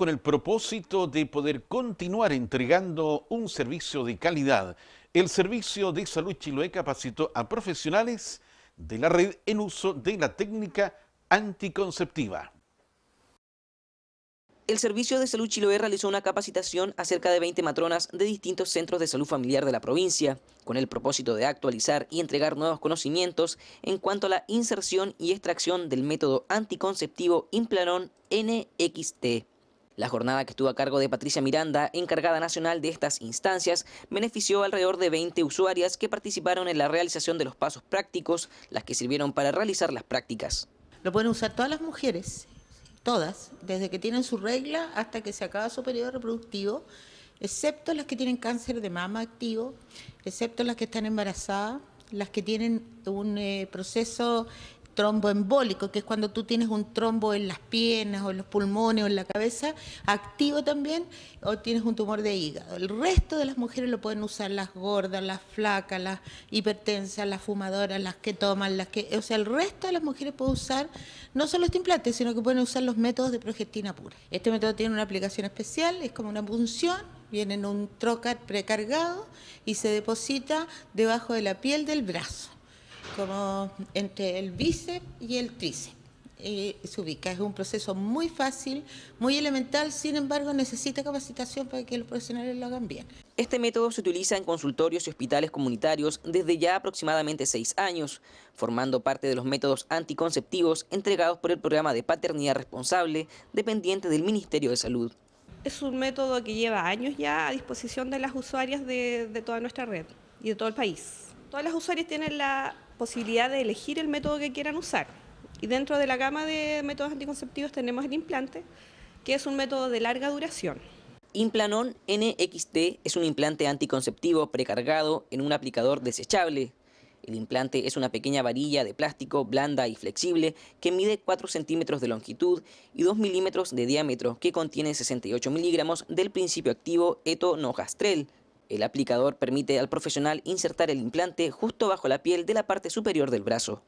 con el propósito de poder continuar entregando un servicio de calidad. El Servicio de Salud Chiloé capacitó a profesionales de la red en uso de la técnica anticonceptiva. El Servicio de Salud Chiloé realizó una capacitación a cerca de 20 matronas de distintos centros de salud familiar de la provincia, con el propósito de actualizar y entregar nuevos conocimientos en cuanto a la inserción y extracción del método anticonceptivo Implanon NXT. La jornada que estuvo a cargo de Patricia Miranda, encargada nacional de estas instancias, benefició alrededor de 20 usuarias que participaron en la realización de los pasos prácticos, las que sirvieron para realizar las prácticas. Lo pueden usar todas las mujeres, todas, desde que tienen su regla hasta que se acaba su periodo reproductivo, excepto las que tienen cáncer de mama activo, excepto las que están embarazadas, las que tienen un eh, proceso tromboembólico, que es cuando tú tienes un trombo en las piernas o en los pulmones o en la cabeza, activo también, o tienes un tumor de hígado. El resto de las mujeres lo pueden usar las gordas, las flacas, las hipertensas, las fumadoras, las que toman, las que... O sea, el resto de las mujeres puede usar no solo este implante, sino que pueden usar los métodos de progestina pura. Este método tiene una aplicación especial, es como una punción viene en un trocar precargado y se deposita debajo de la piel del brazo como entre el bíceps y el tríceps. se ubica. Es un proceso muy fácil, muy elemental, sin embargo necesita capacitación para que los profesionales lo hagan bien. Este método se utiliza en consultorios y hospitales comunitarios desde ya aproximadamente seis años, formando parte de los métodos anticonceptivos entregados por el programa de paternidad responsable dependiente del Ministerio de Salud. Es un método que lleva años ya a disposición de las usuarias de toda nuestra red y de todo el país todas las usuarias tienen la posibilidad de elegir el método que quieran usar. Y dentro de la gama de métodos anticonceptivos tenemos el implante, que es un método de larga duración. Implanon NXT es un implante anticonceptivo precargado en un aplicador desechable. El implante es una pequeña varilla de plástico blanda y flexible que mide 4 centímetros de longitud y 2 milímetros de diámetro que contiene 68 miligramos del principio activo etonogastrel, el aplicador permite al profesional insertar el implante justo bajo la piel de la parte superior del brazo.